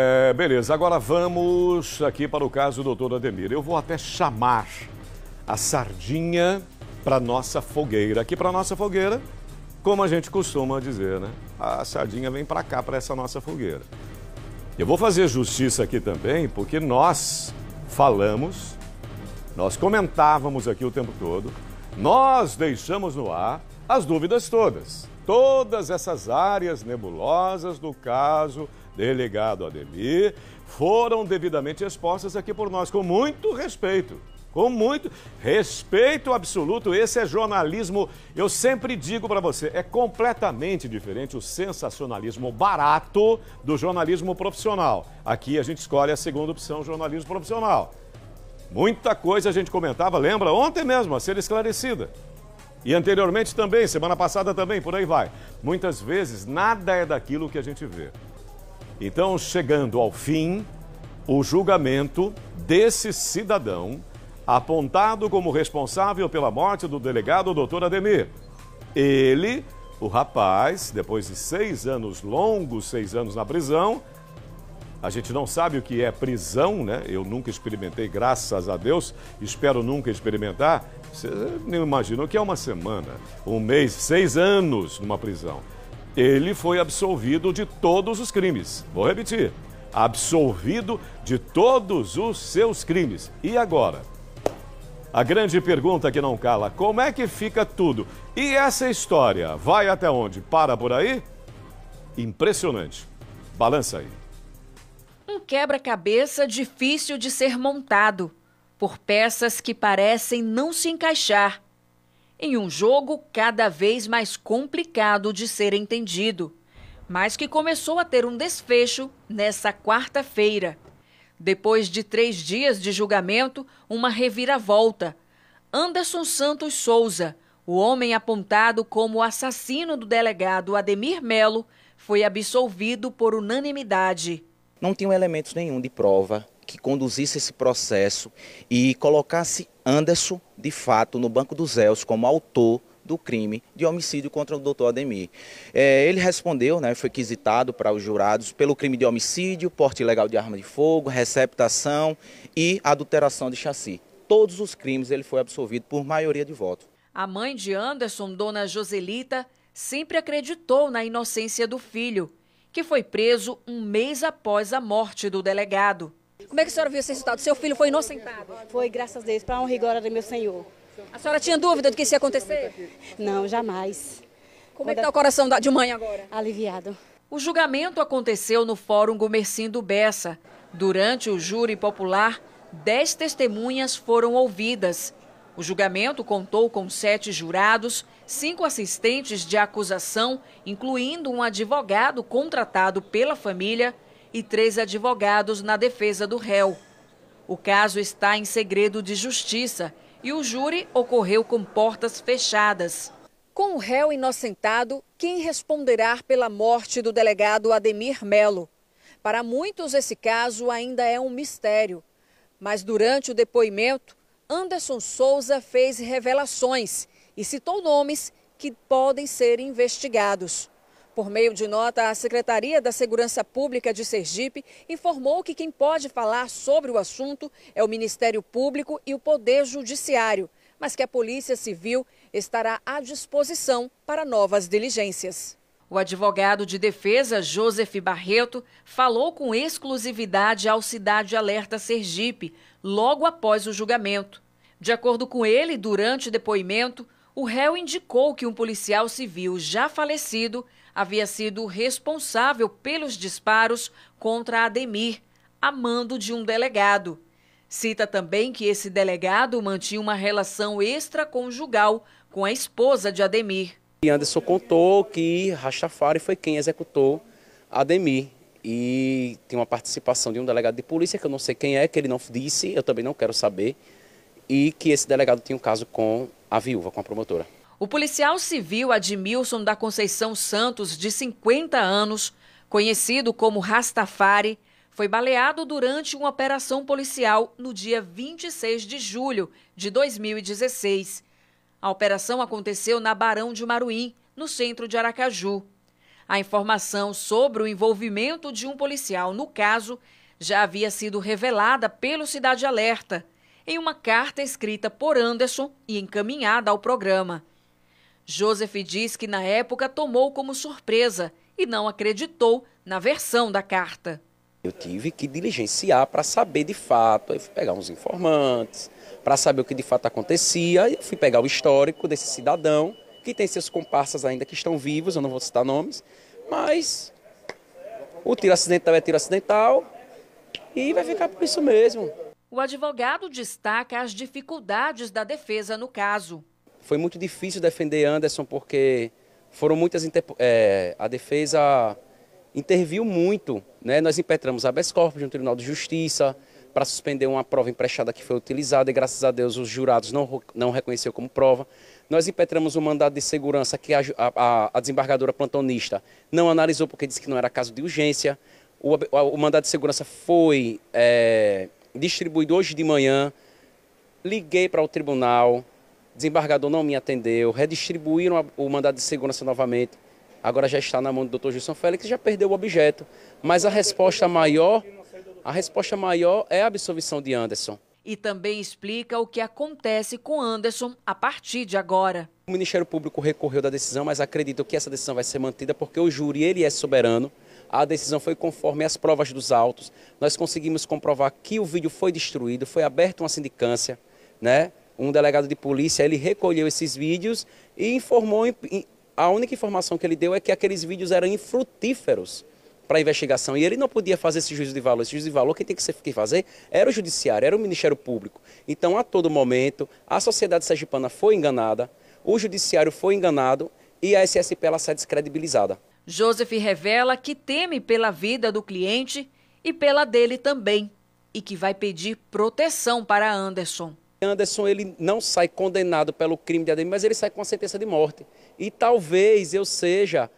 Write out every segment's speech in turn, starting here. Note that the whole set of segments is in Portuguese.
É, beleza, agora vamos aqui para o caso do doutor Ademir. Eu vou até chamar a sardinha para nossa fogueira. Aqui para nossa fogueira, como a gente costuma dizer, né? A sardinha vem para cá, para essa nossa fogueira. Eu vou fazer justiça aqui também, porque nós falamos, nós comentávamos aqui o tempo todo, nós deixamos no ar as dúvidas todas. Todas essas áreas nebulosas do caso delegado Ademir, foram devidamente expostas aqui por nós, com muito respeito. Com muito respeito absoluto, esse é jornalismo. Eu sempre digo para você, é completamente diferente o sensacionalismo barato do jornalismo profissional. Aqui a gente escolhe a segunda opção, jornalismo profissional. Muita coisa a gente comentava, lembra ontem mesmo, a ser esclarecida. E anteriormente também, semana passada também, por aí vai. Muitas vezes nada é daquilo que a gente vê. Então, chegando ao fim, o julgamento desse cidadão apontado como responsável pela morte do delegado doutor Ademir. Ele, o rapaz, depois de seis anos, longos seis anos na prisão, a gente não sabe o que é prisão, né? Eu nunca experimentei, graças a Deus, espero nunca experimentar. Você nem imagina o que é uma semana, um mês, seis anos numa prisão ele foi absolvido de todos os crimes. Vou repetir: absolvido de todos os seus crimes. E agora? A grande pergunta que não cala: como é que fica tudo? E essa história vai até onde? Para por aí? Impressionante. Balança aí. Um quebra-cabeça difícil de ser montado, por peças que parecem não se encaixar em um jogo cada vez mais complicado de ser entendido, mas que começou a ter um desfecho nessa quarta-feira. Depois de três dias de julgamento, uma reviravolta. Anderson Santos Souza, o homem apontado como assassino do delegado Ademir Melo, foi absolvido por unanimidade. Não tinham elementos nenhum de prova que conduzisse esse processo e colocasse Anderson, de fato, no Banco dos Zéus, como autor do crime de homicídio contra o doutor Ademir. É, ele respondeu, né, foi quesitado para os jurados pelo crime de homicídio, porte ilegal de arma de fogo, receptação e adulteração de chassi. Todos os crimes ele foi absolvido por maioria de votos. A mãe de Anderson, dona Joselita, sempre acreditou na inocência do filho, que foi preso um mês após a morte do delegado. Como é que a senhora viu esse resultado? Seu filho foi inocentado? Foi, graças a Deus, para a honra e glória do meu Senhor. A senhora tinha dúvida do que isso ia acontecer? Não, jamais. Como é que está o coração de mãe agora? Aliviado. O julgamento aconteceu no Fórum Gomercindo Bessa. Durante o júri popular, dez testemunhas foram ouvidas. O julgamento contou com sete jurados, cinco assistentes de acusação, incluindo um advogado contratado pela família, e três advogados na defesa do réu. O caso está em segredo de justiça e o júri ocorreu com portas fechadas. Com o réu inocentado, quem responderá pela morte do delegado Ademir Melo? Para muitos, esse caso ainda é um mistério. Mas durante o depoimento, Anderson Souza fez revelações e citou nomes que podem ser investigados. Por meio de nota, a Secretaria da Segurança Pública de Sergipe informou que quem pode falar sobre o assunto é o Ministério Público e o Poder Judiciário, mas que a Polícia Civil estará à disposição para novas diligências. O advogado de defesa, Joseph Barreto, falou com exclusividade ao Cidade Alerta Sergipe, logo após o julgamento. De acordo com ele, durante o depoimento, o réu indicou que um policial civil já falecido havia sido responsável pelos disparos contra Ademir, a mando de um delegado. Cita também que esse delegado mantinha uma relação extraconjugal com a esposa de Ademir. E Anderson contou que Rastafari foi quem executou Ademir e tem uma participação de um delegado de polícia, que eu não sei quem é, que ele não disse, eu também não quero saber, e que esse delegado tinha um caso com a viúva, com a promotora. O policial civil Admilson da Conceição Santos, de 50 anos, conhecido como Rastafari, foi baleado durante uma operação policial no dia 26 de julho de 2016. A operação aconteceu na Barão de Maruim, no centro de Aracaju. A informação sobre o envolvimento de um policial no caso já havia sido revelada pelo Cidade Alerta em uma carta escrita por Anderson e encaminhada ao programa. Joseph diz que na época tomou como surpresa e não acreditou na versão da carta. Eu tive que diligenciar para saber de fato, aí fui pegar uns informantes, para saber o que de fato acontecia, eu fui pegar o histórico desse cidadão, que tem seus comparsas ainda que estão vivos, eu não vou citar nomes, mas o tiro acidental é tiro acidental e vai ficar por isso mesmo. O advogado destaca as dificuldades da defesa no caso. Foi muito difícil defender Anderson porque foram muitas é, a defesa interviu muito, né? Nós impetramos a corpus no Tribunal de Justiça para suspender uma prova emprestada que foi utilizada e graças a Deus os jurados não não reconheceu como prova. Nós impetramos um mandado de segurança que a, a, a desembargadora plantonista não analisou porque disse que não era caso de urgência. O, o mandado de segurança foi é, distribuído hoje de manhã. Liguei para o tribunal, desembargador não me atendeu, redistribuíram o mandado de segurança novamente. Agora já está na mão do doutor Gilson Félix, já perdeu o objeto. Mas a resposta maior, a resposta maior é a absolvição de Anderson. E também explica o que acontece com Anderson a partir de agora. O Ministério Público recorreu da decisão, mas acredito que essa decisão vai ser mantida porque o júri ele é soberano. A decisão foi conforme as provas dos autos. Nós conseguimos comprovar que o vídeo foi destruído, foi aberta uma sindicância, né? um delegado de polícia, ele recolheu esses vídeos e informou, a única informação que ele deu é que aqueles vídeos eram infrutíferos para a investigação e ele não podia fazer esse juízo de valor. Esse juízo de valor quem tem que fazer era o judiciário, era o Ministério Público. Então, a todo momento, a sociedade sergipana foi enganada, o judiciário foi enganado e a SSP ela sai descredibilizada. Joseph revela que teme pela vida do cliente e pela dele também, e que vai pedir proteção para Anderson. Anderson ele não sai condenado pelo crime de ADM, mas ele sai com a sentença de morte. E talvez eu seja,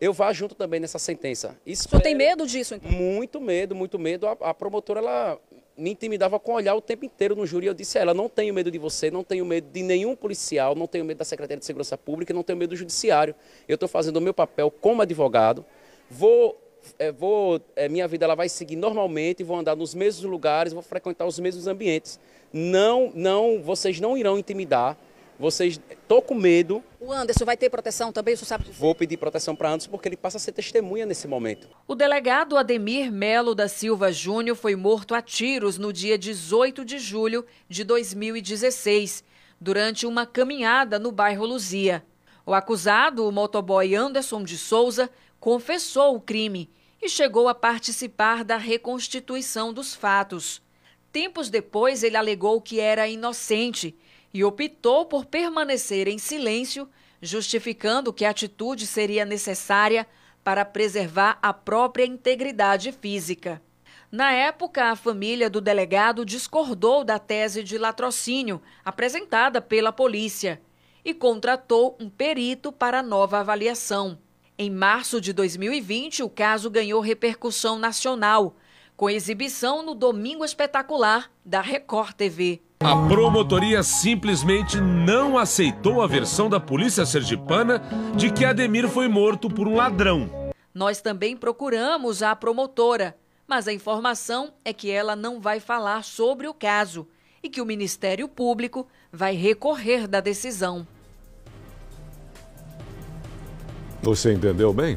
eu vá junto também nessa sentença. Isso Você é tem medo disso? Então? Muito medo, muito medo. A, a, promotora ela me intimidava com olhar o tempo inteiro no júri. Eu disse a ela: não tenho medo de você, não tenho medo de nenhum policial, não tenho medo da Secretaria de Segurança Pública, não tenho medo do judiciário. Eu estou fazendo o meu papel como advogado. Vou é, vou, é, minha vida ela vai seguir normalmente, vou andar nos mesmos lugares, vou frequentar os mesmos ambientes não, não, vocês não irão intimidar. Vocês, tô com medo. O Anderson vai ter proteção também, você sabe Vou pedir proteção para Anderson porque ele passa a ser testemunha nesse momento. O delegado Ademir Melo da Silva Júnior foi morto a tiros no dia 18 de julho de 2016, durante uma caminhada no bairro Luzia. O acusado, o motoboy Anderson de Souza, confessou o crime e chegou a participar da reconstituição dos fatos. Tempos depois, ele alegou que era inocente e optou por permanecer em silêncio, justificando que a atitude seria necessária para preservar a própria integridade física. Na época, a família do delegado discordou da tese de latrocínio apresentada pela polícia e contratou um perito para nova avaliação. Em março de 2020, o caso ganhou repercussão nacional com exibição no Domingo Espetacular da Record TV. A promotoria simplesmente não aceitou a versão da polícia sergipana de que Ademir foi morto por um ladrão. Nós também procuramos a promotora, mas a informação é que ela não vai falar sobre o caso e que o Ministério Público vai recorrer da decisão. Você entendeu bem?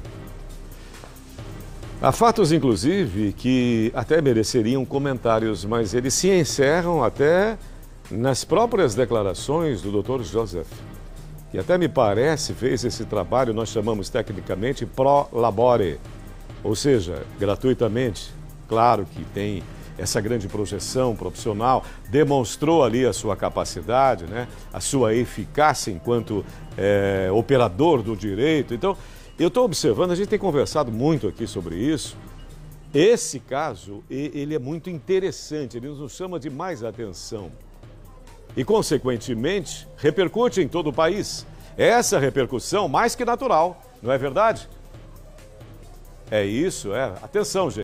Há fatos, inclusive, que até mereceriam comentários, mas eles se encerram até nas próprias declarações do Dr. Joseph, que até me parece fez esse trabalho, nós chamamos tecnicamente pro labore, ou seja, gratuitamente. Claro que tem essa grande projeção profissional, demonstrou ali a sua capacidade, né? a sua eficácia enquanto é, operador do direito. Então, eu estou observando, a gente tem conversado muito aqui sobre isso. Esse caso, ele é muito interessante, ele nos chama de mais atenção. E, consequentemente, repercute em todo o país. É essa repercussão mais que natural, não é verdade? É isso, é. Atenção, gente.